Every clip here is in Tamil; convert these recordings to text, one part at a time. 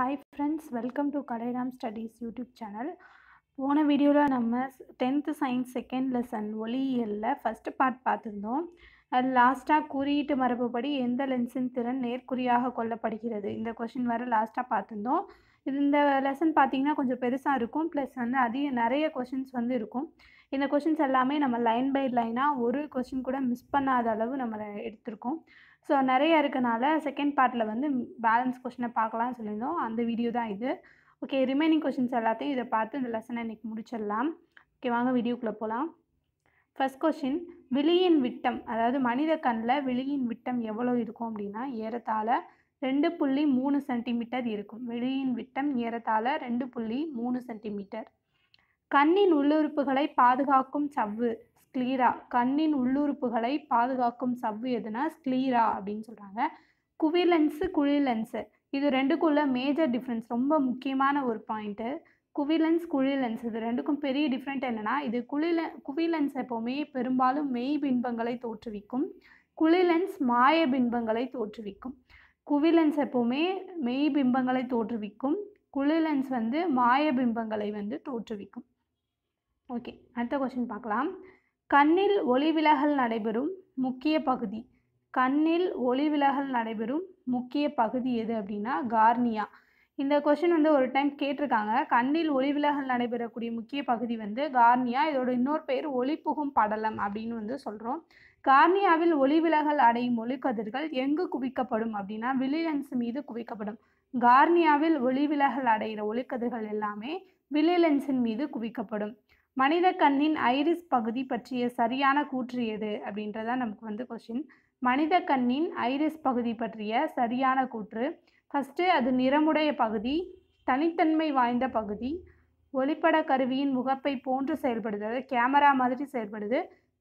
hi friends welcome to Kalairam studies YouTube channel போன வீடியோவில் நம்ம டென்த்து சயின்ஸ் செகண்ட் லெசன் ஒளியியலில் ஃபஸ்ட்டு பார்ட் பார்த்துருந்தோம் லாஸ்ட்டாக குறியீட்டு மரபுபடி எந்த லென்ஸின் திறன் நேர்குறியாக கொள்ளப்படுகிறது இந்த கொஷின் வர லாஸ்ட்டாக பார்த்துருந்தோம் இது இந்த லெசன் பார்த்தீங்கன்னா கொஞ்சம் பெருசாக இருக்கும் ப்ளஸ் வந்து அதிக நிறைய கொஷின்ஸ் வந்து இருக்கும் இந்த கொஷின்ஸ் எல்லாமே நம்ம லைன் பை லைனாக ஒரு கொஷின் கூட மிஸ் பண்ணாத அளவு நம்ம எடுத்திருக்கோம் ஸோ நிறைய இருக்கனால செகண்ட் பார்ட்டில் வந்து பேலன்ஸ் கொஷினை பார்க்கலாம்னு சொல்லியிருந்தோம் அந்த வீடியோ தான் இது ஓகே ரிமைனிங் கொஷின்ஸ் எல்லாத்தையும் இதை பார்த்து இந்த லெசனை இன்றைக்கி முடிச்சிடலாம் ஓகே வாங்க வீடியோக்குள்ளே போகலாம் ஃபஸ்ட் கொஷின் விழியின் விட்டம் அதாவது மனித கண்ணில் விழியின் விட்டம் எவ்வளோ இருக்கும் அப்படின்னா ஏறத்தாழ ரெண்டு புள்ளி மூணு சென்டிமீட்டர் இருக்கும் விழியின் விட்டம் ஏறத்தாழ ரெண்டு புள்ளி மூணு சென்டிமீட்டர் கண்ணின் உள்ளுறுப்புகளை பாதுகாக்கும் சவ்வு ஸ்க்ளீரா கண்ணின் உள்ளுறுப்புகளை பாதுகாக்கும் சவ்வு எதுனா ஸ்க்ளீரா அப்படின்னு சொல்கிறாங்க குவிலென்ஸு குழிலென்ஸு இது ரெண்டுக்குள்ள மேஜர் டிஃப்ரென்ஸ் ரொம்ப முக்கியமான ஒரு பாயிண்ட்டு குவிலென்ஸ் குழிலென்ஸ் இது ரெண்டுக்கும் பெரிய டிஃப்ரெண்ட் என்னென்னா இது குழில குவிலென்ஸ் எப்போவுமே பெரும்பாலும் மெய் பின்பங்களை தோற்றுவிக்கும் குழிலென்ஸ் மாய பின்பங்களை தோற்றுவிக்கும் குவிலென்ஸ் எப்போவுமே மெய் பிம்பங்களை தோற்றுவிக்கும் குழிலென்ஸ் வந்து மாய பிம்பங்களை வந்து தோற்றுவிக்கும் ஓகே அடுத்த கொஸ்டின் பார்க்கலாம் கண்ணில் ஒளிவிலகல் நடைபெறும் முக்கிய பகுதி கண்ணில் ஒளிவிலகல் நடைபெறும் முக்கிய பகுதி எது அப்படின்னா கார்னியா இந்த கொஷின் வந்து ஒரு டைம் கேட்டிருக்காங்க கண்ணில் ஒளிவிலகல் நடைபெறக்கூடிய முக்கிய பகுதி வந்து கார்னியா இதோட இன்னொரு பேர் ஒளிபுகும் படலம் அப்படின்னு வந்து சொல்கிறோம் கார்னியாவில் ஒளிவிலகல் அடையும் ஒளிக்கதிர்கள் எங்கு குவிக்கப்படும் அப்படின்னா விலிலென்ஸ் மீது குவிக்கப்படும் கார்னியாவில் ஒளிவிலகல் அடைகிற ஒளிக்கதிர்கள் எல்லாமே விலிலென்ஸின் மீது குவிக்கப்படும் மனித கண்ணின் ஐரிஸ் பகுதி பற்றிய சரியான கூற்று எது அப்படின்றதான் நமக்கு வந்து கொஷின் மனித கண்ணின் ஐரிஸ் பகுதி பற்றிய சரியான கூற்று ஃபஸ்ட்டு அது நிறமுடைய பகுதி தனித்தன்மை வாய்ந்த பகுதி ஒளிப்பட கருவியின் முகப்பை போன்று செயல்படுது அதாவது கேமரா மாதிரி செயல்படுது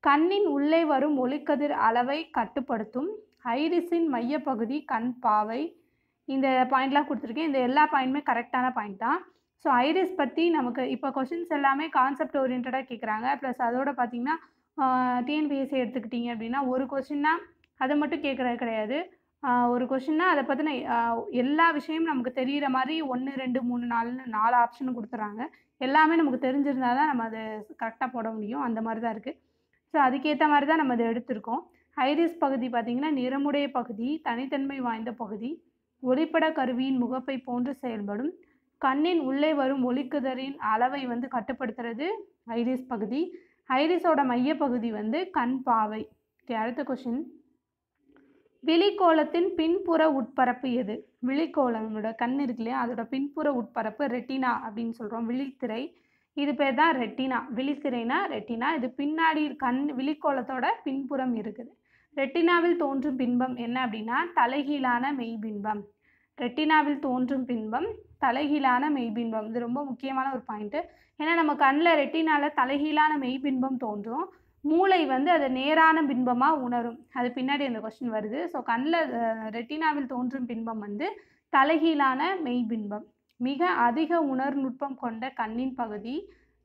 கண்ணின் உள்ளே வரும் ஒளிக்கதிர் அளவை கட்டுப்படுத்தும் ஐரிஸின் மையப்பகுதி கண் பாவை இந்த பாயிண்ட்லாம் கொடுத்துருக்கேன் இந்த எல்லா பாயிண்ட்டுமே கரெக்டான பாயிண்ட் தான் ஸோ ஐரிஸ் பற்றி நமக்கு இப்போ கொஷின்ஸ் எல்லாமே கான்செப்ட் ஓரியன்டாக கேட்குறாங்க ப்ளஸ் அதோட பார்த்திங்கன்னா டிஎன்பிஎஸ்சி எடுத்துக்கிட்டிங்க அப்படின்னா ஒரு கொஷின்னா அதை மட்டும் கேட்குறது கிடையாது ஒரு கொஷின்னா அதை பற்றின எல்லா விஷயமும் நமக்கு தெரிகிற மாதிரி ஒன்று ரெண்டு மூணு நாலு நாலு ஆப்ஷன் கொடுத்துட்றாங்க எல்லாமே நமக்கு தெரிஞ்சிருந்தால் தான் நம்ம அதை கரெக்டாக போட முடியும் அந்த மாதிரி தான் இருக்குது ஸோ அதுக்கேற்ற மாதிரி தான் நம்ம அதை எடுத்திருக்கோம் ஐரிஸ் பகுதி பார்த்திங்கன்னா நிறமுடைய பகுதி தனித்தன்மை வாய்ந்த பகுதி ஒளிப்பட கருவியின் முகப்பை போன்று செயல்படும் கண்ணின் உள்ளே வரும் ஒளிக்குதறின் அளவை வந்து கட்டுப்படுத்துறது ஐரிஸ் பகுதி ஐரிஸோட மையப்பகுதி வந்து கண் பாவை அடுத்த கொஷின் விழிக்கோளத்தின் பின்புற உட்பரப்பு எது விழிக்கோளம் கண் இருக்கு இல்லையா அதோட பின்புற உட்பரப்பு ரெட்டினா அப்படின்னு சொல்கிறோம் விழித்திரை இது பேர் தான் ரெட்டினா விழித்திரைனா ரெட்டினா இது பின்னாடி கண் விழிக்கோளத்தோட பின்புறம் இருக்குது ரெட்டினாவில் தோன்றும் பின்பம் என்ன அப்படின்னா தலைகீழான மெய்பின்பம் ரெட்டினாவில் தோன்றும் பின்பம் தலைகீழான மெய்பின்பம் இது ரொம்ப முக்கியமான ஒரு பாயிண்ட்டு ஏன்னா நம்ம கண்ணில் ரெட்டினாவில் தலைகீழான மெய்பின்பம் தோன்றும் மூளை வந்து அதை நேரான பின்பமாக உணரும் அது பின்னாடி அந்த கொஸ்டின் வருது ஸோ கண்ணில் ரெட்டினாவில் தோன்றும் பின்பம் வந்து தலைகீழான மெய்பின்பம் மிக அதிக உணர்நுட்பம் கொண்ட கண்ணின் பகுதி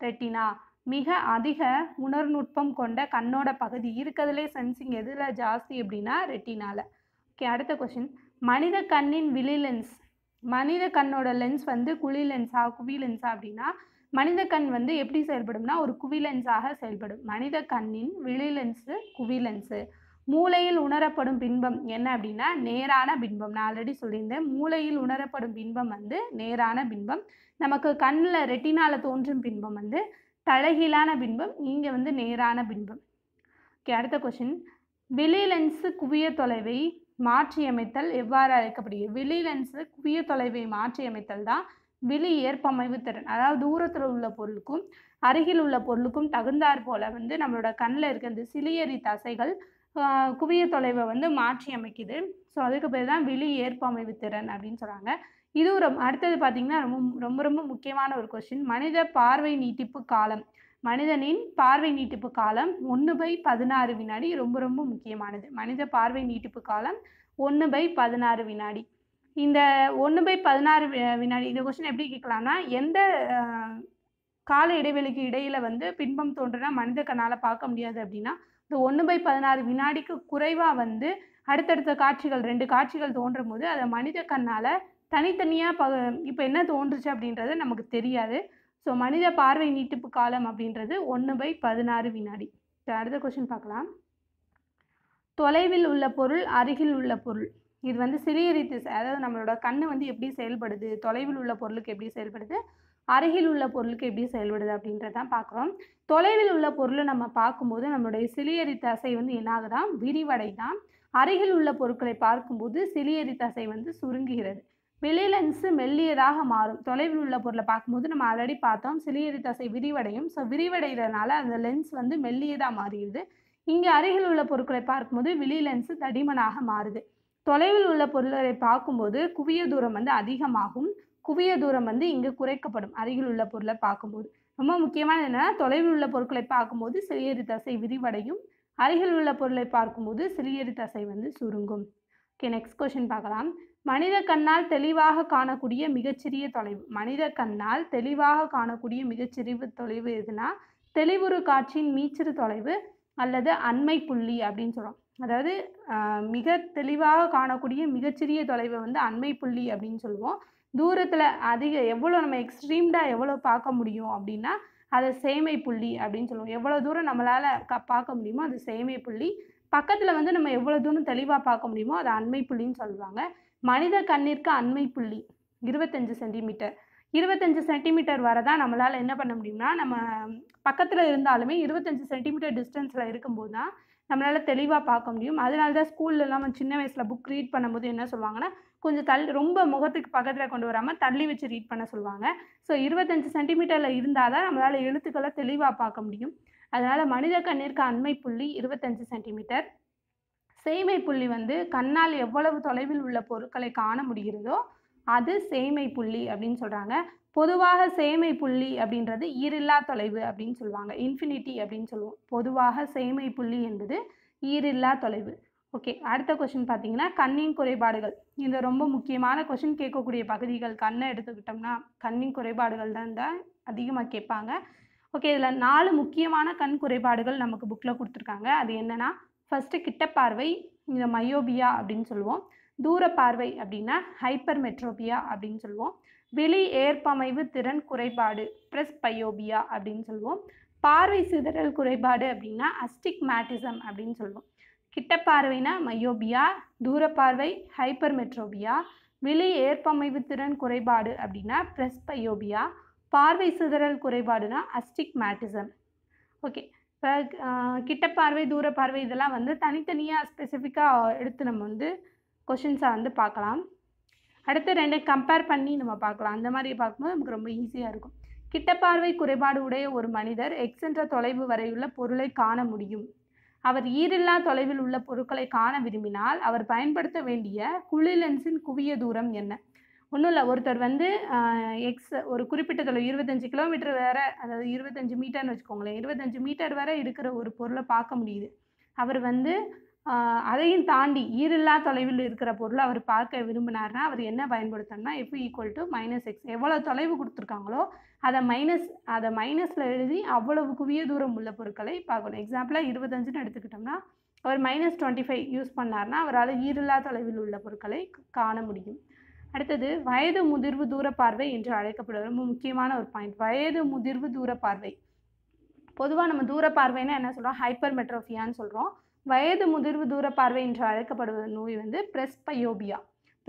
ரெட்டினா மிக அதிக உணர்நுட்பம் கொண்ட கண்ணோட பகுதி இருக்கிறதுலே சென்சிங் எதில் ஜாஸ்தி அப்படின்னா ரெட்டினால ஓகே அடுத்த கொஷின் மனித கண்ணின் விழி லென்ஸ் மனித கண்ணோட லென்ஸ் வந்து குழி லென்ஸா குவி லென்ஸா அப்படின்னா மனித கண் வந்து எப்படி செயல்படும்னா ஒரு குவி லென்ஸாக செயல்படும் மனித கண்ணின் விழி லென்ஸு குவி லென்ஸு மூளையில் உணரப்படும் பின்பம் என்ன அப்படின்னா நேரான பின்பம் நான் ஆல்ரெடி சொல்லியிருந்தேன் மூளையில் உணரப்படும் பின்பம் வந்து நேரான பின்பம் நமக்கு கண்ணில் ரெட்டினால் தோன்றும் பின்பம் வந்து தலைகீழான பின்பம் இங்கே வந்து நேரான பின்பம் ஓகே அடுத்த கொஷின் வெளி லென்ஸு குவிய தொலைவை மாற்றியமைத்தல் எவ்வாறு அழைக்கப்படுகிறது விழிலென்ஸு குவிய தொலைவை மாற்றியமைத்தல் தான் விழி ஏற்பமைவு திறன் அதாவது தூரத்தில் உள்ள பொருளுக்கும் அருகில் உள்ள பொருளுக்கும் தகுந்தாற் போல் வந்து நம்மளோட கண்ணில் இருக்க இந்த சிலியரி தசைகள் குவிய தொலைவை வந்து மாற்றி அமைக்குது ஸோ அதுக்கு பேர் தான் விழி ஏற்பமைவு திறன் அப்படின்னு சொல்கிறாங்க இது ஒரு அடுத்தது பார்த்திங்கன்னா ரொம்ப ரொம்ப ரொம்ப முக்கியமான ஒரு கொஷின் மனித பார்வை நீட்டிப்பு காலம் மனிதனின் பார்வை நீட்டிப்பு காலம் ஒன்று பை பதினாறு வினாடி ரொம்ப ரொம்ப முக்கியமானது மனித பார்வை நீட்டிப்பு காலம் ஒன்று பை பதினாறு வினாடி இந்த ஒன்று பை பதினாறு வினாடி இந்த கொஸ்டின் எப்படி கேட்கலாம்னா எந்த கால இடைவெளிக்கு இடையில் வந்து பின்பம் தோன்றுனா மனித கண்ணால் பார்க்க முடியாது அப்படின்னா இந்த ஒன்று பை பதினாறு வினாடிக்கு குறைவாக வந்து அடுத்தடுத்த காட்சிகள் ரெண்டு காட்சிகள் தோன்றும் போது அதை மனித கண்ணால் தனித்தனியாக ப இப்போ என்ன தோன்றுச்சு அப்படின்றது நமக்கு தெரியாது ஸோ மனித பார்வை நீட்டிப்பு காலம் அப்படின்றது ஒன்று பை பதினாறு வினாடி ஸோ அடுத்த கொஷின் பார்க்கலாம் தொலைவில் உள்ள பொருள் அருகில் உள்ள பொருள் இது வந்து சிலியரித்திஸ் அதாவது நம்மளோட கண்ணு வந்து எப்படி செயல்படுது தொலைவில் உள்ள பொருளுக்கு எப்படி செயல்படுது அருகில் உள்ள பொருளுக்கு எப்படி செயல்படுது அப்படின்றதான் பார்க்குறோம் தொலைவில் உள்ள பொருளை நம்ம பார்க்கும்போது நம்மளுடைய சிலியரி தசை வந்து என்னாகுதான் விரிவடைதான் அருகில் உள்ள பொருட்களை பார்க்கும்போது சிலியரி தசை வந்து சுருங்குகிறது வெளி லென்ஸு மெல்லியதாக மாறும் தொலைவில் உள்ள பொருளை பார்க்கும்போது நம்ம ஆல்ரெடி பார்த்தோம் சிலியது தசை விரிவடையும் ஸோ விரிவடைகிறதுனால அந்த லென்ஸ் வந்து மெல்லியதாக மாறிடுது இங்கே அருகில் உள்ள பொருட்களை பார்க்கும்போது வெளி லென்ஸு தடிமனாக மாறுது தொலைவில் உள்ள பொருளை பார்க்கும்போது குவிய தூரம் வந்து அதிகமாகும் குவிய தூரம் வந்து இங்கு குறைக்கப்படும் அருகில் உள்ள பொருளை பார்க்கும்போது ரொம்ப முக்கியமான என்னென்னா தொலைவில் உள்ள பொருட்களை பார்க்கும்போது சிறியறி தசை விரிவடையும் அருகில் உள்ள பொருளை பார்க்கும்போது சிறியறி தசை வந்து சுருங்கும் ஓகே நெக்ஸ்ட் கொஷின் பார்க்கலாம் மனித கண்ணால் தெளிவாக காணக்கூடிய மிகச்சிறிய தொலைவு மனித கண்ணால் தெளிவாக காணக்கூடிய மிகச்சிறிவு தொலைவு எதுனா தெளிவுறு காட்சியின் மீச்சிறு தொலைவு அல்லது அண்மை புள்ளி அப்படின்னு சொல்கிறோம் அதாவது மிக தெளிவாக காணக்கூடிய மிகச்சிறிய தொலைவை வந்து அண்மை புள்ளி அப்படின்னு சொல்லுவோம் தூரத்தில் அதிக எவ்வளோ நம்ம எக்ஸ்ட்ரீம்டாக எவ்வளோ பார்க்க முடியும் அப்படின்னா அதை சேமை புள்ளி அப்படின்னு சொல்லுவோம் எவ்வளோ தூரம் நம்மளால் க பார்க்க முடியுமோ அது சேமை புள்ளி பக்கத்தில் வந்து நம்ம எவ்வளோ தூரம் தெளிவாக பார்க்க முடியுமோ அது அண்மை புள்ளின்னு சொல்லுவாங்க மனித கண்ணிற்கு அண்மை புள்ளி இருபத்தஞ்சு சென்டிமீட்டர் இருபத்தஞ்சு சென்டிமீட்டர் வரை தான் நம்மளால் என்ன பண்ண முடியும்னா நம்ம பக்கத்தில் இருந்தாலுமே இருபத்தஞ்சு சென்டிமீட்டர் டிஸ்டன்ஸில் இருக்கும்போது தான் நம்மளால் தெளிவாக பார்க்க முடியும் அதனால தான் ஸ்கூல்லலாம் நம்ம சின்ன வயசில் புக் ரீட் பண்ணும்போது என்ன சொல்லுவாங்கன்னா கொஞ்சம் தள்ளி ரொம்ப முகத்துக்கு பக்கத்தில் கொண்டு வராமல் தள்ளி வச்சு ரீட் பண்ண சொல்லுவாங்க ஸோ இருபத்தஞ்சி சென்டிமீட்டரில் இருந்தால் தான் நம்மளால் எழுத்துக்களை தெளிவாக பார்க்க முடியும் அதனால் மனித கண்ணிற்கு அண்மை புள்ளி இருபத்தஞ்சி சென்டிமீட்டர் சேய்மை புள்ளி வந்து கண்ணால் எவ்வளவு தொலைவில் உள்ள பொருட்களை காண முடிகிறதோ அது சேய்மை புள்ளி அப்படின்னு சொல்கிறாங்க பொதுவாக சேமை புள்ளி அப்படின்றது ஈரில்லா தொலைவு அப்படின்னு சொல்லுவாங்க இன்ஃபினிட்டி அப்படின்னு சொல்லுவோம் பொதுவாக சேமை புள்ளி என்பது ஈரில்லா தொலைவு ஓகே அடுத்த கொஷின் பார்த்தீங்கன்னா கண்ணின் குறைபாடுகள் இந்த ரொம்ப முக்கியமான கொஷின் கேட்கக்கூடிய பகுதிகள் கண்ணை எடுத்துக்கிட்டோம்னா கண்ணின் குறைபாடுகள் தான் தான் அதிகமாக கேட்பாங்க ஓகே இதில் நாலு முக்கியமான கண் குறைபாடுகள் நமக்கு புக்கில் கொடுத்துருக்காங்க அது என்னென்னா ஃபஸ்ட்டு கிட்ட பார்வை இந்த மயோபியா அப்படின்னு சொல்லுவோம் தூர பார்வை அப்படின்னா ஹைப்பர் மெட்ரோபியா அப்படின்னு சொல்லுவோம் விழி ஏற்பமைவு திறன் குறைபாடு ப்ரெஸ் பயோபியா அப்படின்னு சொல்லுவோம் பார்வை சிதறல் குறைபாடு அப்படின்னா அஸ்டிக் மேட்டிசம் அப்படின்னு சொல்லுவோம் கிட்ட பார்வைனா மையோபியா தூர பார்வை ஹைப்பர் மெட்ரோபியா விழி ஏற்பமைவு திறன் குறைபாடு அப்படின்னா ப்ரெஸ் பயோபியா பார்வை சிதறல் குறைபாடுனா மேட்டிசம் ஓகே இப்போ கிட்ட பார்வை தூர பார்வை இதெல்லாம் வந்து தனித்தனியாக ஸ்பெசிஃபிக்காக எடுத்து நம்ம வந்து கொஷின்ஸை வந்து பார்க்கலாம் அடுத்து ரெண்டு கம்பேர் பண்ணி நம்ம பார்க்கலாம் அந்த மாதிரி பார்க்கும்போது நமக்கு ரொம்ப ஈஸியாக இருக்கும் கிட்ட பார்வை குறைபாடு உடைய ஒரு மனிதர் எக்ஸ் என்ற தொலைவு வரையுள்ள பொருளை காண முடியும் அவர் ஈரில்லா தொலைவில் உள்ள பொருட்களை காண விரும்பினால் அவர் பயன்படுத்த வேண்டிய குழி லென்ஸின் குவிய தூரம் என்ன ஒன்றும் இல்லை ஒருத்தர் வந்து எக்ஸ் ஒரு குறிப்பிட்ட தொலைவு இருபத்தஞ்சி கிலோமீட்டர் வேற அதாவது இருபத்தஞ்சி மீட்டர்னு வச்சுக்கோங்களேன் இருபத்தஞ்சி மீட்டர் வேற இருக்கிற ஒரு பொருளை பார்க்க முடியுது அவர் வந்து அதையும் தாண்டி ஈரில்லா தொலைவில் இருக்கிற பொருளை அவர் பார்க்க விரும்பினார்னா அவர் என்ன பயன்படுத்தணும்னா F equal to minus X எவ்வளோ தொலைவு கொடுத்துருக்காங்களோ அதை மைனஸ் அதை மைனஸில் எழுதி அவ்வளவு குவிய தூரம் உள்ள பொருட்களை பார்க்கணும் எக்ஸாம்பிளாக இருபத்தஞ்சுன்னு எடுத்துக்கிட்டோம்னா அவர் மைனஸ் டுவெண்ட்டி ஃபைவ் யூஸ் பண்ணார்னா அவரால் ஈரில்லா தொலைவில் உள்ள பொருட்களை காண முடியும் அடுத்தது வயது முதிர்வு தூர பார்வை என்று அழைக்கப்படுவது ரொம்ப முக்கியமான ஒரு பாயிண்ட் வயது முதிர்வு தூர பார்வை பொதுவாக நம்ம தூர பார்வைன்னா என்ன சொல்கிறோம் ஹைப்பர் மெட்ரோஃபியான்னு சொல்கிறோம் வயது முதிர்வு தூர பார்வை என்று அழைக்கப்படுவது நோய் வந்து பிரெஸ்பயோபியா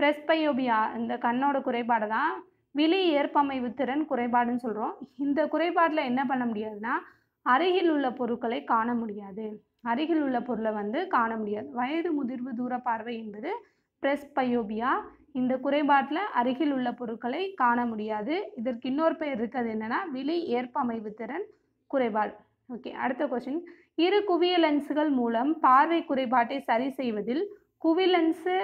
பிரெஸ்பயோபியா இந்த கண்ணோட குறைபாடு தான் விழி ஏற்பமைவு திறன் குறைபாடுன்னு சொல்கிறோம் இந்த குறைபாடில் என்ன பண்ண முடியாதுன்னா அருகில் உள்ள பொருட்களை காண முடியாது அருகில் உள்ள பொருளை வந்து காண முடியாது வயது முதிர்வு தூர பார்வை என்பது பிரெஸ்பயோபியா இந்த குறைபாட்டில் அருகில் உள்ள பொருட்களை காண முடியாது இதற்கு இன்னொரு பெயர் இருக்கிறது என்னென்னா விலை ஏற்பமைவு திறன் குறைபாடு ஓகே அடுத்த கொஸ்டின் இரு குவிய லென்ஸுகள் மூலம் பார்வை குறைபாட்டை சரி செய்வதில் குவி லென்ஸு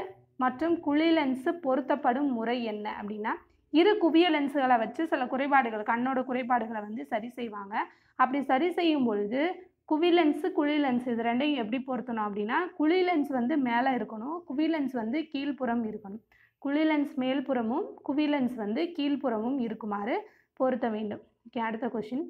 மற்றும் குழி லென்ஸு பொருத்தப்படும் முறை என்ன அப்படின்னா இரு குவிய லென்ஸுகளை வச்சு சில குறைபாடுகள் கண்ணோட குறைபாடுகளை வந்து சரி செய்வாங்க அப்படி சரி செய்யும் பொழுது குவி லென்ஸு குழி லென்ஸ் இது ரெண்டையும் எப்படி பொருத்தணும் அப்படின்னா குழி லென்ஸ் வந்து மேலே இருக்கணும் குவி லென்ஸ் வந்து கீழ்ப்புறம் இருக்கணும் லென்ஸ் மேல்புறமும் லென்ஸ் வந்து கீழ்ப்புறமும் இருக்குமாறு பொருத்த வேண்டும் ஓகே அடுத்த கொஷின்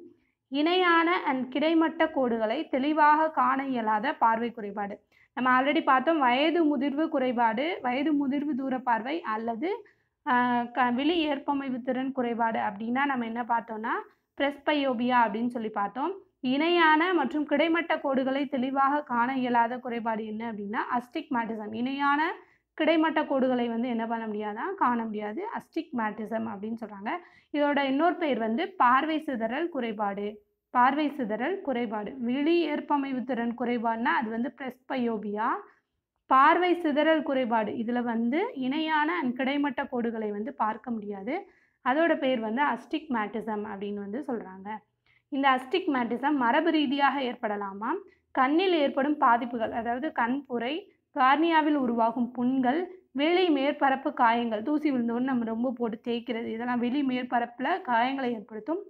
இணையான அண்ட் கிடைமட்ட கோடுகளை தெளிவாக காண இயலாத பார்வை குறைபாடு நம்ம ஆல்ரெடி பார்த்தோம் வயது முதிர்வு குறைபாடு வயது முதிர்வு தூர பார்வை அல்லது க விழி ஏற்பமைவு திறன் குறைபாடு அப்படின்னா நம்ம என்ன பார்த்தோம்னா பையோபியா அப்படின்னு சொல்லி பார்த்தோம் இணையான மற்றும் கிடைமட்ட கோடுகளை தெளிவாக காண இயலாத குறைபாடு என்ன அப்படின்னா அஸ்டிக் மேட்டிசம் இணையான கிடைமட்ட கோடுகளை வந்து என்ன பண்ண முடியாதான் காண முடியாது அஸ்டிக் மேட்டிசம் அப்படின்னு சொல்கிறாங்க இதோட இன்னொரு பெயர் வந்து பார்வை சிதறல் குறைபாடு பார்வை சிதறல் குறைபாடு விழி ஏற்பமைவு திறன் குறைபாடுனா அது வந்து பிரஸ்பயோபியா பார்வை சிதறல் குறைபாடு இதில் வந்து இணையான கிடைமட்ட கோடுகளை வந்து பார்க்க முடியாது அதோட பெயர் வந்து அஸ்டிக் மேட்டிசம் அப்படின்னு வந்து சொல்கிறாங்க இந்த அஸ்டிக் மேட்டிசம் மரபு ரீதியாக ஏற்படலாமா கண்ணில் ஏற்படும் பாதிப்புகள் அதாவது கண்புரை கார்னியாவில் உருவாகும் புண்கள் வெளி மேற்பரப்பு காயங்கள் தூசி விழுந்தோன்னு நம்ம ரொம்ப போட்டு தேய்க்கிறது இதெல்லாம் வெளி மேற்பரப்பில் காயங்களை ஏற்படுத்தும்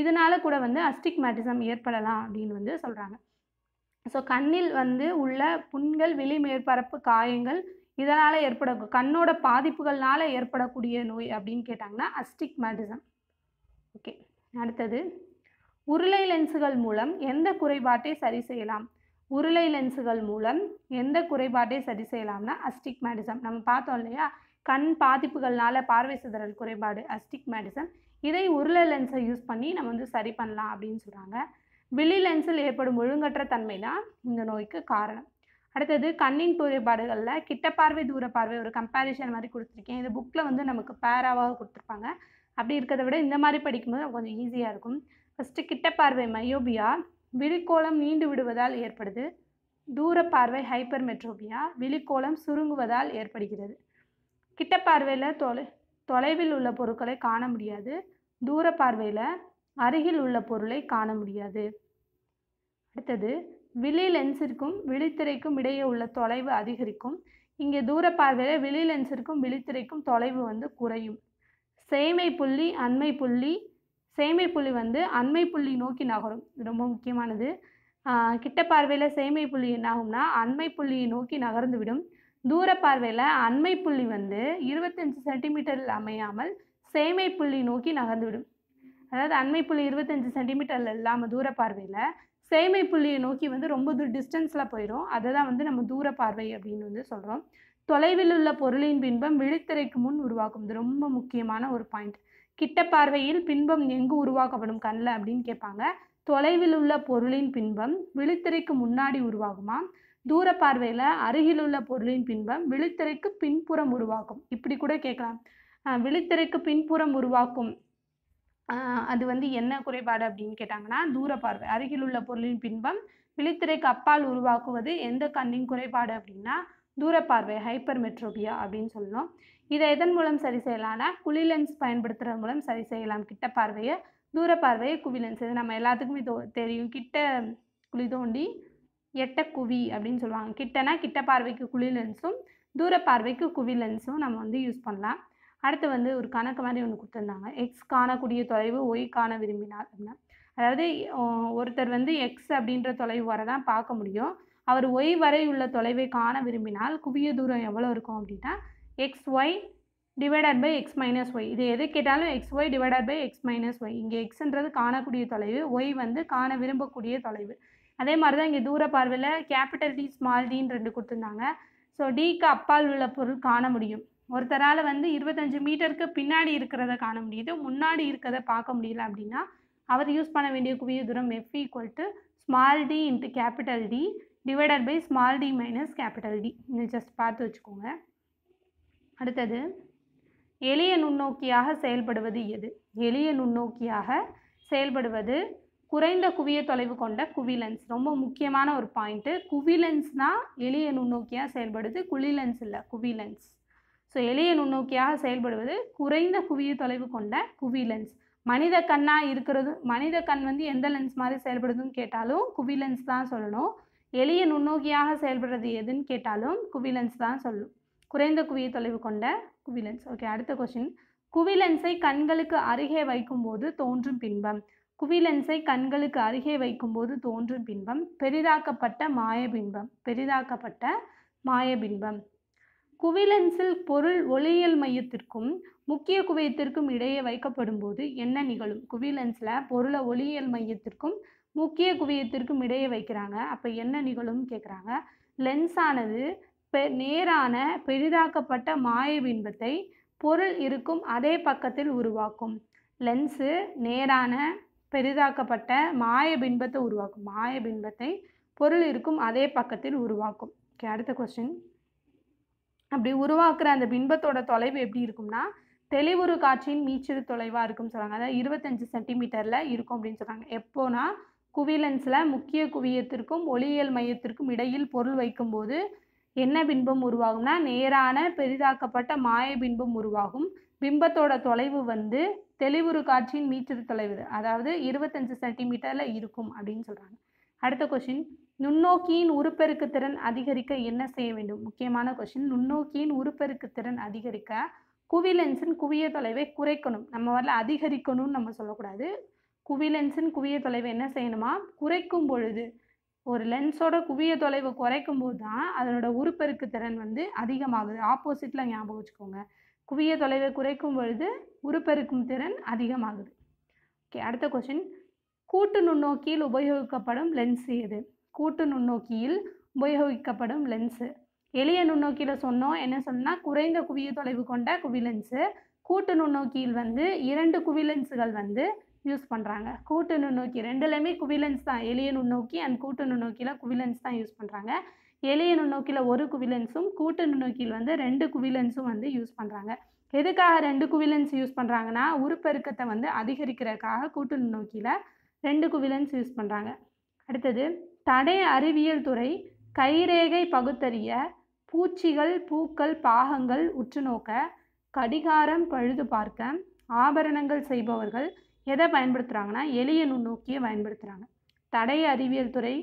இதனால் கூட வந்து அஸ்டிக் மேட்டிசம் ஏற்படலாம் அப்படின்னு வந்து சொல்கிறாங்க ஸோ கண்ணில் வந்து உள்ள புண்கள் வெளி மேற்பரப்பு காயங்கள் இதனால் ஏற்பட கண்ணோட பாதிப்புகள்னால ஏற்படக்கூடிய நோய் அப்படின்னு கேட்டாங்கன்னா மேட்டிசம் ஓகே அடுத்தது உருளை லென்ஸுகள் மூலம் எந்த குறைபாட்டை சரி செய்யலாம் உருளை லென்ஸுகள் மூலம் எந்த குறைபாட்டை சரி செய்யலாம்னா அஸ்டிக் மேடிசம் நம்ம பார்த்தோம் இல்லையா கண் பாதிப்புகள்னால பார்வை சிதறல் குறைபாடு அஸ்டிக் மேடிசம் இதை உருளை லென்ஸை யூஸ் பண்ணி நம்ம வந்து சரி பண்ணலாம் அப்படின்னு சொல்கிறாங்க விழி லென்ஸில் ஏற்படும் ஒழுங்கற்ற தன்மை தான் இந்த நோய்க்கு காரணம் அடுத்தது கண்ணின் குறைபாடுகளில் கிட்ட பார்வை தூர பார்வை ஒரு கம்பேரிசன் மாதிரி கொடுத்துருக்கேன் இது புக்கில் வந்து நமக்கு பேராவாக கொடுத்துருப்பாங்க அப்படி இருக்கிறத விட இந்த மாதிரி படிக்கும்போது கொஞ்சம் ஈஸியாக இருக்கும் ஃபஸ்ட்டு கிட்ட பார்வை மையோபியா விழிக்கோளம் நீண்டு விடுவதால் ஏற்படுது தூர பார்வை மெட்ரோபியா விழிக்கோளம் சுருங்குவதால் ஏற்படுகிறது கிட்ட பார்வையில் தொலை தொலைவில் உள்ள பொருட்களை காண முடியாது தூர பார்வையில் அருகில் உள்ள பொருளை காண முடியாது அடுத்தது விழி லென்ஸிற்கும் விழித்திரைக்கும் இடையே உள்ள தொலைவு அதிகரிக்கும் இங்கே தூர பார்வையில் விழி லென்ஸிற்கும் விழித்திரைக்கும் தொலைவு வந்து குறையும் சேமை புள்ளி அண்மை புள்ளி சேமை புள்ளி வந்து அண்மை புள்ளி நோக்கி நகரும் இது ரொம்ப முக்கியமானது கிட்ட பார்வையில் சேமை புள்ளி என்னாகும்னா அண்மை புள்ளியை நோக்கி நகர்ந்து விடும் தூர பார்வையில் அண்மை புள்ளி வந்து இருபத்தஞ்சு சென்டிமீட்டரில் அமையாமல் சேமை புள்ளி நோக்கி நகர்ந்துவிடும் அதாவது அண்மை புள்ளி இருபத்தஞ்சி சென்டிமீட்டரில் இல்லாமல் தூர பார்வையில் சேமை புள்ளியை நோக்கி வந்து ரொம்ப தூர டிஸ்டன்ஸில் போயிடும் அதை தான் வந்து நம்ம தூர பார்வை அப்படின்னு வந்து சொல்கிறோம் தொலைவில் உள்ள பொருளின் பின்பம் விழித்திரைக்கு முன் உருவாக்கும் இது ரொம்ப முக்கியமான ஒரு பாயிண்ட் கிட்ட பார்வையில் பின்பம் எங்கு உருவாக்கப்படும் கண்ணில் அப்படின்னு கேட்பாங்க தொலைவில் உள்ள பொருளின் பின்பம் விழித்திரைக்கு முன்னாடி உருவாகுமா தூர பார்வையில் அருகில் உள்ள பொருளின் பின்பம் விழித்திரைக்கு பின்புறம் உருவாக்கும் இப்படி கூட கேட்கலாம் விழித்திரைக்கு பின்புறம் உருவாக்கும் அது வந்து என்ன குறைபாடு அப்படின்னு கேட்டாங்கன்னா தூர பார்வை அருகில் உள்ள பொருளின் பின்பம் விழித்திரைக்கு அப்பால் உருவாக்குவது எந்த கண்ணின் குறைபாடு அப்படின்னா தூரப்பார்வை ஹைப்பர்மெட்ரோபியா அப்படின்னு சொல்லணும் இதை எதன் மூலம் சரி செய்யலாம்னா குழிலென்ஸ் பயன்படுத்துகிறது மூலம் சரி செய்யலாம் கிட்ட பார்வையை தூர பார்வையை குவிலென்ஸ் இது நம்ம எல்லாத்துக்குமே தோ தெரியும் கிட்ட குழி தோண்டி எட்ட குவி அப்படின்னு சொல்லுவாங்க கிட்டனா கிட்ட பார்வைக்கு குழிலென்ஸும் தூர பார்வைக்கு குவிலென்ஸும் நம்ம வந்து யூஸ் பண்ணலாம் அடுத்து வந்து ஒரு கணக்கு மாதிரி ஒன்று கொடுத்துருந்தாங்க எக்ஸ் காணக்கூடிய தொலைவு ஒய் காண விரும்பினார் அப்படின்னா அதாவது ஒருத்தர் வந்து எக்ஸ் அப்படின்ற தொலைவு வரை தான் பார்க்க முடியும் அவர் ஒய் வரை உள்ள தொலைவை காண விரும்பினால் குவிய தூரம் எவ்வளோ இருக்கும் அப்படின்னா X Y divided by X minus Y இது எது கேட்டாலும் X Y divided by X minus Y இங்கே எக்ஸ்ன்றது காணக்கூடிய தொலைவு ஒய் வந்து காண விரும்பக்கூடிய தொலைவு அதே மாதிரி தான் இங்கே தூர பார்வையில் கேபிட்டல் டி ஸ்மால் டின்னு ரெண்டு கொடுத்துருந்தாங்க ஸோ டிக்கு அப்பால் உள்ள பொருள் காண முடியும் ஒருத்தரால் வந்து இருபத்தஞ்சு மீட்டருக்கு பின்னாடி இருக்கிறத காண முடியுது முன்னாடி இருக்கிறத பார்க்க முடியல அப்படின்னா அவர் யூஸ் பண்ண வேண்டிய குவிய தூரம் F equal to small D into capital D divided by small D minus capital D இது ஜஸ்ட் பார்த்து வச்சுக்கோங்க அடுத்தது எளிய நுண்ணோக்கியாக செயல்படுவது எது எளிய நுண்ணோக்கியாக செயல்படுவது குறைந்த குவிய தொலைவு கொண்ட லென்ஸ் ரொம்ப முக்கியமான ஒரு பாயிண்ட்டு குவிலென்ஸ்னால் எளிய நுண்ணோக்கியாக செயல்படுது லென்ஸ் இல்லை குவிலென்ஸ் ஸோ எளிய நுண்ணோக்கியாக செயல்படுவது குறைந்த குவிய தொலைவு கொண்ட லென்ஸ் மனித கண்ணாக இருக்கிறது மனித கண் வந்து எந்த லென்ஸ் மாதிரி செயல்படுதுன்னு கேட்டாலும் லென்ஸ் தான் சொல்லணும் எளிய நுண்ணோக்கியாக செயல்படுறது எதுன்னு கேட்டாலும் குவிலன்ஸ் தான் சொல்லும் குறைந்த குவிய தொலைவு கொண்ட குவிலன்ஸ் ஓகே அடுத்த கொஸ்டின் குவிலென்ஸை கண்களுக்கு அருகே வைக்கும்போது தோன்றும் பின்பம் குவிலென்ஸை கண்களுக்கு அருகே வைக்கும்போது தோன்றும் பின்பம் பெரிதாக்கப்பட்ட மாய பின்பம் பெரிதாக்கப்பட்ட மாய பின்பம் குவிலென்ஸில் பொருள் ஒளியியல் மையத்திற்கும் முக்கிய குவியத்திற்கும் இடையே வைக்கப்படும் போது என்ன நிகழும் குவிலென்ஸில் பொருளை ஒளியியல் மையத்திற்கும் முக்கிய குவியத்திற்கும் இடையே வைக்கிறாங்க அப்போ என்ன நிகழும் கேட்குறாங்க லென்ஸானது பெ நேரான பெரிதாக்கப்பட்ட மாய பின்பத்தை பொருள் இருக்கும் அதே பக்கத்தில் உருவாக்கும் லென்ஸு நேரான பெரிதாக்கப்பட்ட மாய பின்பத்தை உருவாக்கும் மாய பின்பத்தை பொருள் இருக்கும் அதே பக்கத்தில் உருவாக்கும் ஓகே அடுத்த கொஸ்டின் அப்படி உருவாக்குற அந்த பின்பத்தோட தொலைவு எப்படி இருக்கும்னா தெளிவுறு காட்சியின் மீச்சிறு தொலைவாக இருக்கும்னு சொல்கிறாங்க அதாவது இருபத்தஞ்சி சென்டிமீட்டரில் இருக்கும் அப்படின்னு சொல்கிறாங்க எப்போனா குவிலென்ஸில் முக்கிய குவியத்திற்கும் ஒளியியல் மையத்திற்கும் இடையில் பொருள் வைக்கும்போது என்ன பிம்பம் உருவாகும்னா நேரான பெரிதாக்கப்பட்ட மாய பிம்பம் உருவாகும் பிம்பத்தோட தொலைவு வந்து தெளிவுறு காட்சியின் மீட்டர் தொலைவு அதாவது இருபத்தஞ்சு சென்டிமீட்டரில் இருக்கும் அப்படின்னு சொல்கிறாங்க அடுத்த கொஷின் நுண்ணோக்கியின் உருப்பெருக்கு திறன் அதிகரிக்க என்ன செய்ய வேண்டும் முக்கியமான கொஷின் நுண்ணோக்கியின் உருப்பெருக்கு திறன் அதிகரிக்க குவிலென்ஸின் குவிய தொலைவை குறைக்கணும் நம்ம வரல அதிகரிக்கணும்னு நம்ம சொல்லக்கூடாது குவி லென்ஸின் குவிய தொலைவு என்ன செய்யணுமா குறைக்கும் பொழுது ஒரு லென்ஸோட குவிய தொலைவு குறைக்கும் போது தான் அதனோட உருப்பெருக்கு திறன் வந்து அதிகமாகுது ஆப்போசிட்டில் ஞாபகம் வச்சுக்கோங்க குவிய தொலைவை குறைக்கும் பொழுது உருப்பெருக்கும் திறன் அதிகமாகுது ஓகே அடுத்த கொஷின் கூட்டு நுண்ணோக்கியில் உபயோகிக்கப்படும் லென்ஸ் எது கூட்டு நுண்ணோக்கியில் உபயோகிக்கப்படும் லென்ஸு எளிய நுண்ணோக்கியில் சொன்னோம் என்ன சொன்னால் குறைந்த குவிய தொலைவு கொண்ட குவிலென்ஸு கூட்டு நுண்ணோக்கியில் வந்து இரண்டு குவிலென்ஸுகள் வந்து யூஸ் பண்ணுறாங்க கூட்டு நுண்ணோக்கி ரெண்டுலேயுமே குவிலன்ஸ் தான் எளிய நுண்ணோக்கி அண்ட் கூட்டு நுண்ணோக்கியில் குவிலன்ஸ் தான் யூஸ் பண்ணுறாங்க எளிய நுண்ணோக்கியில் ஒரு குவிலன்ஸும் கூட்டு நுண்ணோக்கியில் வந்து ரெண்டு குவிலன்ஸும் வந்து யூஸ் பண்ணுறாங்க எதுக்காக ரெண்டு குவிலன்ஸ் யூஸ் பண்ணுறாங்கன்னா உருப்பெருக்கத்தை வந்து அதிகரிக்கிறதுக்காக கூட்டு நுண்ணோக்கியில் ரெண்டு குவிலன்ஸ் யூஸ் பண்ணுறாங்க அடுத்தது தடை அறிவியல் துறை கைரேகை பகுத்தறிய பூச்சிகள் பூக்கள் பாகங்கள் உற்று நோக்க கடிகாரம் பழுது பார்க்க ஆபரணங்கள் செய்பவர்கள் எதை பயன்படுத்துகிறாங்கன்னா எளிய நுண்ணோக்கியை பயன்படுத்துகிறாங்க தடை அறிவியல் துறை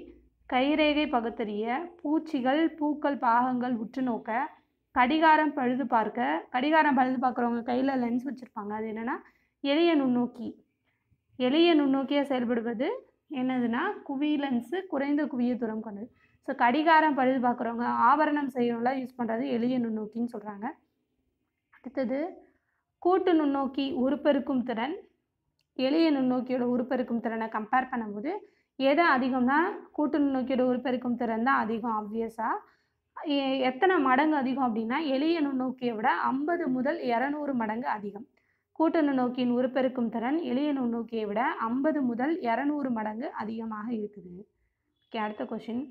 கைரேகை பகுத்தறிய பூச்சிகள் பூக்கள் பாகங்கள் உற்று நோக்க கடிகாரம் பழுது பார்க்க கடிகாரம் பழுது பார்க்குறவங்க கையில் லென்ஸ் வச்சுருப்பாங்க அது என்னென்னா எளிய நுண்ணோக்கி எளிய நுண்ணோக்கியாக செயல்படுவது என்னதுன்னா குவி லென்ஸு குறைந்த குவிய தூரம் கொண்டது ஸோ கடிகாரம் பழுது பார்க்குறவங்க ஆபரணம் செய்யறவங்களாம் யூஸ் பண்ணுறது எளிய நுண்ணோக்கின்னு சொல்கிறாங்க அடுத்தது கூட்டு நுண்ணோக்கி உருப்பெருக்கும் திறன் எளிய நுண்ணோக்கியோட உருப்பெருக்கும் திறனை கம்பேர் பண்ணும்போது எதை அதிகம்னா கூட்டு நுண்ணோக்கியோட உருப்பெருக்கும் திறன் தான் அதிகம் ஆப்வியஸாக எத்தனை மடங்கு அதிகம் அப்படின்னா எளிய நுண்ணோக்கியை விட ஐம்பது முதல் இரநூறு மடங்கு அதிகம் கூட்டு நுண்ணோக்கியின் உருப்பெருக்கும் திறன் எளிய நுண்ணோக்கியை விட ஐம்பது முதல் இரநூறு மடங்கு அதிகமாக இருக்குது ஓகே அடுத்த கொஷின்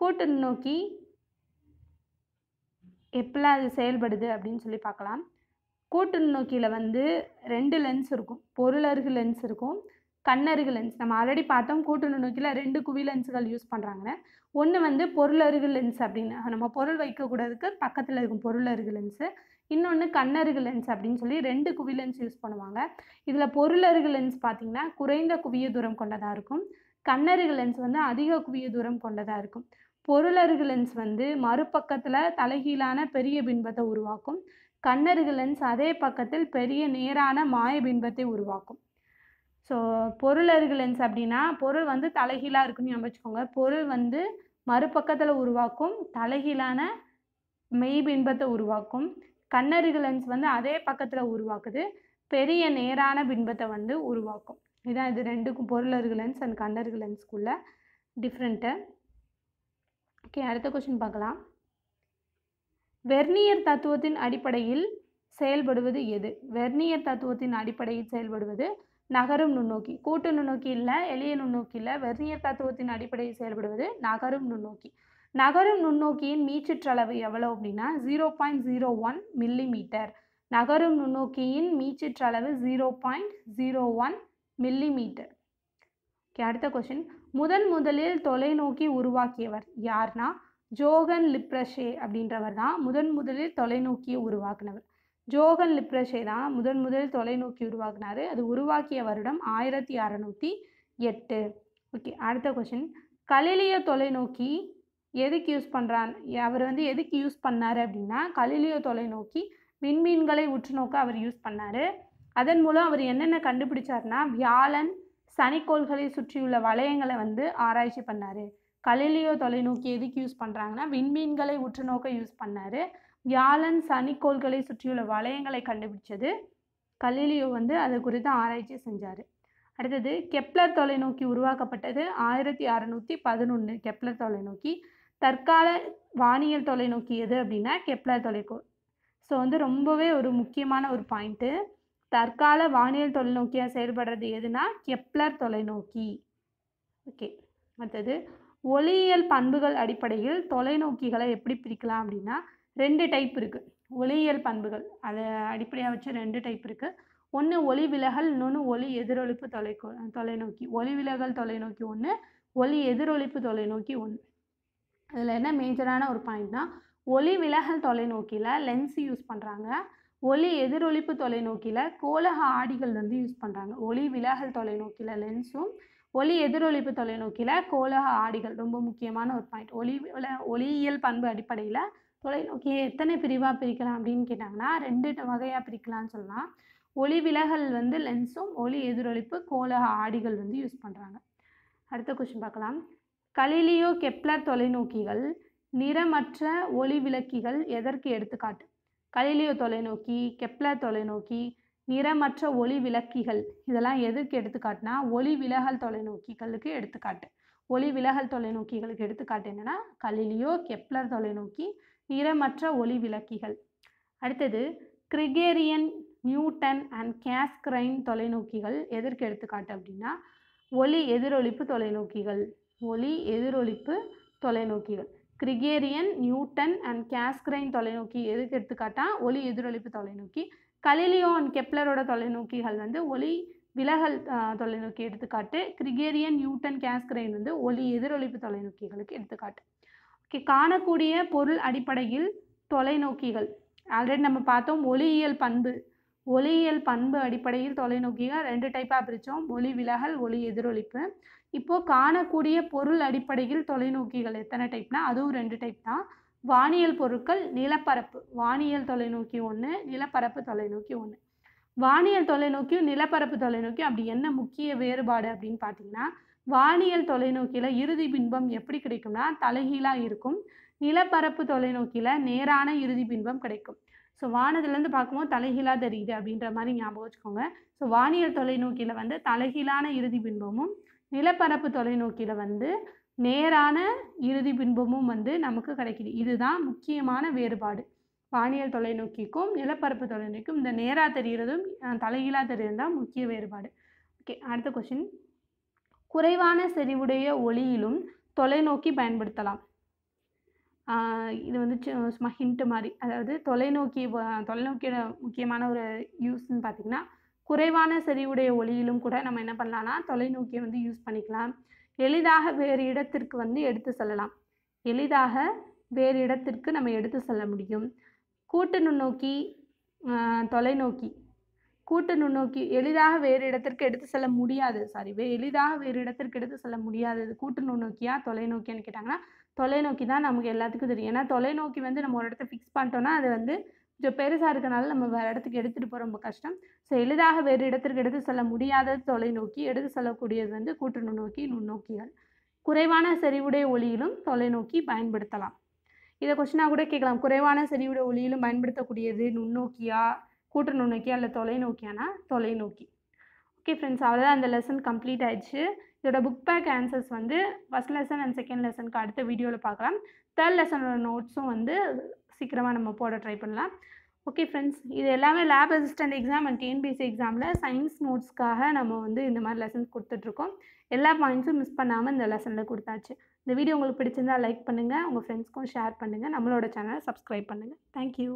கூட்டு நுண்ணோக்கி எப்பெல்லாம் அது செயல்படுது அப்படின்னு சொல்லி பார்க்கலாம் கூட்டு நுண்ணோக்கியில் வந்து ரெண்டு லென்ஸ் இருக்கும் பொருளருகு லென்ஸ் இருக்கும் கண்ணருகு லென்ஸ் நம்ம ஆல்ரெடி பார்த்தோம் கூட்டு நுண்ணோக்கியில் ரெண்டு குவி லென்ஸுகள் யூஸ் பண்ணுறாங்க ஒன்று வந்து பொருளருகு லென்ஸ் அப்படின்னு நம்ம பொருள் வைக்கக்கூடாதுக்கு பக்கத்தில் இருக்கும் பொருளருகு லென்ஸு இன்னொன்று கண்ணருகு லென்ஸ் அப்படின்னு சொல்லி ரெண்டு குவி லென்ஸ் யூஸ் பண்ணுவாங்க இதில் பொருளருகு லென்ஸ் பார்த்திங்கன்னா குறைந்த குவிய தூரம் கொண்டதாக இருக்கும் கண்ணருகு லென்ஸ் வந்து அதிக குவிய தூரம் கொண்டதாக இருக்கும் பொருளருகு லென்ஸ் வந்து மறுபக்கத்தில் தலைகீழான பெரிய பின்பத்தை உருவாக்கும் கண்ணருகு லென்ஸ் அதே பக்கத்தில் பெரிய நேரான மாயபிம்பத்தை உருவாக்கும் ஸோ பொருளருகு லென்ஸ் அப்படின்னா பொருள் வந்து தலைகீழாக இருக்குன்னு அமைச்சுக்கோங்க பொருள் வந்து மறுபக்கத்தில் உருவாக்கும் தலைகீழான மெய்பின்பத்தை உருவாக்கும் கண்ணருகு லென்ஸ் வந்து அதே பக்கத்தில் உருவாக்குது பெரிய நேரான பின்பத்தை வந்து உருவாக்கும் இதான் இது ரெண்டுக்கும் பொருளருகு லென்ஸ் அண்ட் கண்ணருகு லென்ஸ்க்குள்ள டிஃப்ரெண்ட்டு ஓகே அடுத்த கொஷின் பார்க்கலாம் வெர்னியர் தத்துவத்தின் அடிப்படையில் செயல்படுவது எது வெர்னியர் தத்துவத்தின் அடிப்படையில் செயல்படுவது நகரும் நுண்ணோக்கி கூட்டு நுண்ணோக்கி இல்லை எளிய நுண்ணோக்கி இல்லை வெர்னியர் தத்துவத்தின் அடிப்படையில் செயல்படுவது நகரும் நுண்ணோக்கி நகரும் நுண்ணோக்கியின் மீச்சிற்றளவு எவ்வளோ அப்படின்னா zero point zero one millimetre நகரும் நுண்ணோக்கியின் மீச்சிற்றளவு zero point zero one millimetre அடுத்த கொஷின் முதன் முதலில் தொலைநோக்கி உருவாக்கியவர் யார்னா ஜோகன் லிப்ரஷே அப்படின்றவர் தான் முதன் முதலில் தொலைநோக்கியை உருவாக்குனவர் ஜோகன் லிப்ரஷே தான் முதன் முதலில் தொலைநோக்கி உருவாக்குனார் அது உருவாக்கிய வருடம் ஆயிரத்தி அறநூற்றி எட்டு ஓகே அடுத்த கொஷின் கலிலிய தொலைநோக்கி எதுக்கு யூஸ் பண்ணுறான் அவர் வந்து எதுக்கு யூஸ் பண்ணார் அப்படின்னா கலிலியோ தொலைநோக்கி விண்மீன்களை உற்றுநோக்க அவர் யூஸ் பண்ணார் அதன் மூலம் அவர் என்னென்ன கண்டுபிடிச்சார்னா வியாழன் சனிக்கோள்களை சுற்றியுள்ள வளையங்களை வந்து ஆராய்ச்சி பண்ணார் கலிலியோ தொலைநோக்கி எதுக்கு யூஸ் பண்ணுறாங்கன்னா விண்மீன்களை உற்று நோக்க யூஸ் பண்ணார் வியாழன் சனிக்கோள்களை சுற்றியுள்ள வளையங்களை கண்டுபிடிச்சது கலிலியோ வந்து அது குறித்து ஆராய்ச்சி செஞ்சார் அடுத்தது கெப்லர் தொலைநோக்கி உருவாக்கப்பட்டது ஆயிரத்தி அறநூற்றி பதினொன்று கெப்லர் தொலைநோக்கி தற்கால வானியல் தொலைநோக்கி எது அப்படின்னா கெப்லர் தொலைக்கோள் ஸோ வந்து ரொம்பவே ஒரு முக்கியமான ஒரு பாயிண்ட்டு தற்கால வானியல் தொலைநோக்கியாக செயல்படுறது எதுனா கெப்லர் தொலைநோக்கி ஓகே அடுத்தது ஒளியியல் பண்புகள் அடிப்படையில் தொலைநோக்கிகளை எப்படி பிரிக்கலாம் அப்படின்னா ரெண்டு டைப் இருக்குது ஒளியியல் பண்புகள் அதை அடிப்படையாக வச்சு ரெண்டு டைப் இருக்குது ஒன்று ஒளி விலகல் இன்னொன்று ஒளி எதிரொலிப்பு தொலை தொலைநோக்கி ஒளி விலகல் தொலைநோக்கி ஒன்று ஒளி எதிரொலிப்பு தொலைநோக்கி ஒன்று இதில் என்ன மேஜரான ஒரு பாயிண்ட்னா ஒளி விலகல் தொலைநோக்கியில் லென்ஸ் யூஸ் பண்ணுறாங்க ஒளி எதிரொலிப்பு தொலைநோக்கியில் கோலக ஆடிகள் வந்து யூஸ் பண்ணுறாங்க ஒளி விலகல் தொலைநோக்கியில் லென்ஸும் ஒலி எதிரொலிப்பு தொலைநோக்கியில் கோலக ஆடிகள் ரொம்ப முக்கியமான ஒரு பாயிண்ட் ஒலி ஒளியியல் பண்பு அடிப்படையில் தொலைநோக்கியை எத்தனை பிரிவாக பிரிக்கலாம் அப்படின்னு கேட்டாங்கன்னா ரெண்டு வகையாக பிரிக்கலாம்னு சொல்லலாம் ஒளி விலகல் வந்து லென்ஸும் ஒளி எதிரொலிப்பு கோலக ஆடிகள் வந்து யூஸ் பண்ணுறாங்க அடுத்த கொஸ்டின் பார்க்கலாம் கலிலியோ கெப்லர் தொலைநோக்கிகள் நிறமற்ற ஒளி விளக்கிகள் எதற்கு எடுத்துக்காட்டு கலிலியோ தொலைநோக்கி கெப்லர் தொலைநோக்கி நிறமற்ற ஒளி விளக்கிகள் இதெல்லாம் எதுக்கு எடுத்துக்காட்டுனா ஒளி விலகல் தொலைநோக்கிகளுக்கு எடுத்துக்காட்டு ஒளி விலகல் தொலைநோக்கிகளுக்கு எடுத்துக்காட்டு என்னென்னா கலிலியோ கெப்லர் தொலைநோக்கி நிறமற்ற ஒளி விளக்கிகள் அடுத்தது கிரிகேரியன் நியூட்டன் அண்ட் கேஸ்கிரைன் தொலைநோக்கிகள் எதற்கு எடுத்துக்காட்டு அப்படின்னா ஒளி எதிரொலிப்பு தொலைநோக்கிகள் ஒளி எதிரொலிப்பு தொலைநோக்கிகள் கிரிகேரியன் நியூட்டன் அண்ட் கேஸ்கிரைன் தொலைநோக்கி எதுக்கு எடுத்துக்காட்டா ஒளி எதிரொலிப்பு தொலைநோக்கி அண்ட் கெப்லரோட தொலைநோக்கிகள் வந்து ஒளி விலகல் தொலைநோக்கி எடுத்துக்காட்டு கிரிகேரியன் நியூட்டன் கேஸ்கிரைன் வந்து ஒளி எதிரொலிப்பு தொலைநோக்கிகளுக்கு எடுத்துக்காட்டு ஓகே காணக்கூடிய பொருள் அடிப்படையில் தொலைநோக்கிகள் ஆல்ரெடி நம்ம பார்த்தோம் ஒளியியல் பண்பு ஒளியியல் பண்பு அடிப்படையில் தொலைநோக்கிகள் ரெண்டு டைப்பாக பிரித்தோம் ஒளி விலகல் ஒளி எதிரொலிப்பு இப்போது காணக்கூடிய பொருள் அடிப்படையில் தொலைநோக்கிகள் எத்தனை டைப்னா அதுவும் ரெண்டு டைப் தான் வானியல் பொருட்கள் நிலப்பரப்பு வானியல் தொலைநோக்கி ஒன்று நிலப்பரப்பு தொலைநோக்கி ஒன்று வானியல் தொலைநோக்கியும் நிலப்பரப்பு தொலைநோக்கியும் அப்படி என்ன முக்கிய வேறுபாடு அப்படின்னு பார்த்தீங்கன்னா வானியல் தொலைநோக்கியில் இறுதி பின்பம் எப்படி கிடைக்கும்னா தலைகீழாக இருக்கும் நிலப்பரப்பு தொலைநோக்கியில் நேரான இறுதி பின்பம் கிடைக்கும் ஸோ வானதுலேருந்து பார்க்கும்போது தலைகீழாக தெரியுது அப்படின்ற மாதிரி ஞாபகம் வச்சுக்கோங்க ஸோ வானியல் தொலைநோக்கியில் வந்து தலைகீழான இறுதி பின்பமும் நிலப்பரப்பு தொலைநோக்கியில் வந்து நேரான இறுதி பின்பமும் வந்து நமக்கு கிடைக்கிது இதுதான் முக்கியமான வேறுபாடு வானியல் தொலைநோக்கிக்கும் நிலப்பரப்பு தொலைநோக்கிக்கும் இந்த நேராக தெரிகிறதும் தலைகீழாக தெரிகிறது தான் முக்கிய வேறுபாடு ஓகே அடுத்த கொஷின் குறைவான செறிவுடைய ஒளியிலும் தொலைநோக்கி பயன்படுத்தலாம் இது வந்து சும்மா ஹிண்ட்டு மாதிரி அதாவது தொலைநோக்கி தொலைநோக்கியோட முக்கியமான ஒரு யூஸ்ன்னு பார்த்திங்கன்னா குறைவான செறிவுடைய ஒளியிலும் கூட நம்ம என்ன பண்ணலான்னா தொலைநோக்கியை வந்து யூஸ் பண்ணிக்கலாம் எளிதாக வேறு இடத்திற்கு வந்து எடுத்து செல்லலாம் எளிதாக வேறு இடத்திற்கு நம்ம எடுத்து செல்ல முடியும் கூட்டு நுண்ணோக்கி தொலைநோக்கி கூட்டு நுண்ணோக்கி எளிதாக வேறு இடத்திற்கு எடுத்து செல்ல முடியாது சாரி வே எளிதாக வேறு இடத்திற்கு எடுத்து செல்ல முடியாதது கூட்டு நுண்ணோக்கியா தொலைநோக்கியான்னு கேட்டாங்கன்னா தொலைநோக்கி தான் நமக்கு எல்லாத்துக்கும் தெரியும் ஏன்னா தொலைநோக்கி வந்து நம்ம ஒரு இடத்த ஃபிக்ஸ் பண்ணிட்டோம்னா அது வந்து கொஞ்சம் பெருசாக இருக்கனால நம்ம வேறு இடத்துக்கு எடுத்துகிட்டு போக ரொம்ப கஷ்டம் ஸோ எளிதாக வேறு இடத்திற்கு எடுத்து செல்ல முடியாத தொலைநோக்கி எடுத்து செல்லக்கூடியது வந்து கூட்டு நுண்ணோக்கி நுண்ணோக்கிகள் குறைவான செறிவுடைய ஒளியிலும் தொலைநோக்கி பயன்படுத்தலாம் இதை கொஸ்டினாக கூட கேட்கலாம் குறைவான செறிவுடைய ஒளியிலும் பயன்படுத்தக்கூடியது நுண்ணோக்கியா கூட்டு நுண்ணோக்கியா இல்லை தொலைநோக்கியானா தொலைநோக்கி ஓகே ஃப்ரெண்ட்ஸ் அவ்வளோதான் அந்த லெசன் கம்ப்ளீட் ஆயிடுச்சு இதோட புக் பேக் ஆன்சர்ஸ் வந்து ஃபஸ்ட் லெசன் அண்ட் செகண்ட் லெசனுக்கு அடுத்த வீடியோவில் பார்க்கலாம் தேர்ட் லெசனோட நோட்ஸும் வந்து சீக்கிரமாக நம்ம போட ட்ரை பண்ணலாம் ஓகே ஃப்ரெண்ட்ஸ் இது எல்லாமே lab assistant exam and TNPSC எக்ஸாமில் சயின்ஸ் நோட்ஸ்க்காக நம்ம வந்து இந்த மாதிரி லெசன்ஸ் கொடுத்துட்ருக்கோம் எல்லா பாயிண்ட்ஸும் மிஸ் பண்ணாமல் இந்த லெசனில் கொடுத்தாச்சு இந்த வீடியோ உங்களுக்கு பிடிச்சிருந்தால் லைக் பண்ணுங்கள் உங்கள் ஃப்ரெண்ட்ஸ்க்கும் ஷேர் பண்ணுங்கள் நம்மளோட சேனலை சப்ஸ்கிரைப் பண்ணுங்கள் தேங்க்யூ